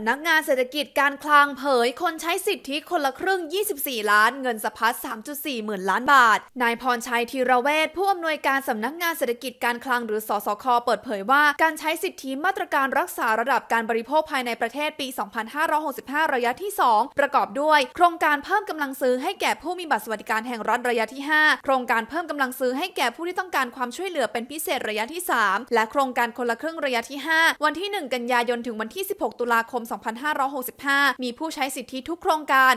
ำนักงานเศรษฐกิจการคลังเผย คนใช้สิทธิ คนละครึ่ง 24 ล้าน เงินสะพัด3.4 หมื่นล้านบาท นายพรชัยธีระเวชผู้อำนวยการสำนักงานเศรษฐกิจการคลังหรือ สสค เปิดเผยว่าการใช้สิทธิมาตรการรักษาระดับการบริโภคภายในประเทศปี 2565 ระยะที่ 2 ประกอบด้วย โครงการเพิ่มกำลังซื้อให้แก่ผู้มีบัตรสวัสดิการแห่งรัฐระยะที่5โครงการเพิ่มกำลังซื้อให้แก่ผู้ที่ต้องการความช่วยเหลือเป็นพิเศษระยะที่ 3 และโครงการคนละครึ่งระยะที่ 5 วันที่ 1 กันยายนถึงวันที่ 16 ตุลาคมม2565 มีผู้ใช้สิทธิทุกโครงการ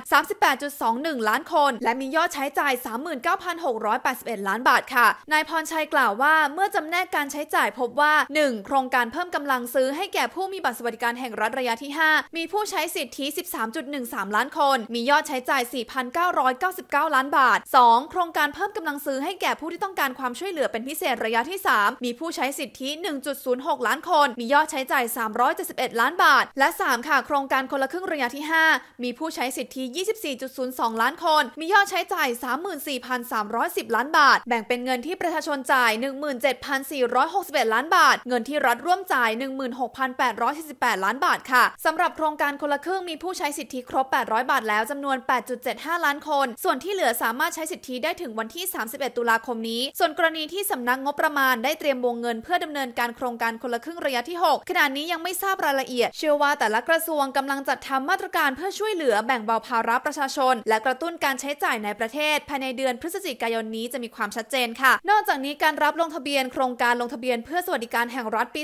38.21 ล้านคน และมียอดใช้จ่าย 39,681 ล้านบาทค่ะ นายพรชัยกล่าวว่า เมื่อจำแนกการใช้จ่ายพบว่า 1. โครงการเพิ่มกำลังซื้อให้แก่ผู้มีบัตรสวัสดิการแห่งรัฐระยะที่ 5 มีผู้ใช้สิทธิ 13.13 ล้านคน มียอดใช้จ่าย 4,999 ล้านบาท 2. โครงการเพิ่มกำลังซื้อให้แก่ผู้ที่ต้องการความช่วยเหลือเป็นพิเศษระยะที่ 3 มีผู้ใช้สิทธิ 1.06 ล้านคน มียอดใช้จ่าย 371 ล้านบาท และ3ค่ะโครงการคนละครึ่งระยะที่ 5 มีผู้ใช้สิทธิ 24.02 ล้านคน มียอดใช้จ่าย 34,310 ล้านบาท แบ่งเป็นเงินที่ประชาชนจ่าย 17,461ล้านบาท เงินที่รัฐร่วมจ่าย 16,848ล้านบาทค่ะสำหรับโครงการคนละครึ่งมีผู้ใช้สิทธิครบ 800 บาทแล้วจำนวน 8.75 ล้านคน ส่วนที่เหลือสามารถใช้สิทธิได้ถึงวันที่ 31 ตุลาคมนี้ ส่วนกรณีที่สำนักงบประมาณได้เตรียมวงเงินเพื่อดำเนินการโครงการคนละครึ่งระยะที่ 6 ขณะนี้ยังไม่ทราบรายละเอียดเชื่อว่าแต่ละกระทรวงกำลังจัดทำมาตรการเพื่อช่วยเหลือแบ่งเบาภาระประชาชน และกระตุ้นการใช้จ่ายในประเทศ ภายในเดือนพฤศจิกายนนี้จะมีความชัดเจนค่ะ นอกจากนี้การรับลงทะเบียนโครงการลงทะเบียนเพื่อสวัสดิการแห่งรัฐปี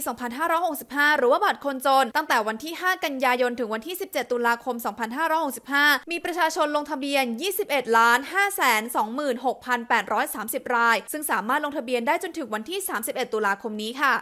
2565 หรือว่าบัตรคนจน ตั้งแต่วันที่ 5 กันยายนถึงวันที่ 17 ตุลาคม 2565 มีประชาชนลงทะเบียน 21ล้าน5 2 6 8 3 0 ราย ซึ่งสามารถลงทะเบียนได้จนถึงวันที่ 31 ตุลาคมนี้ค่ะ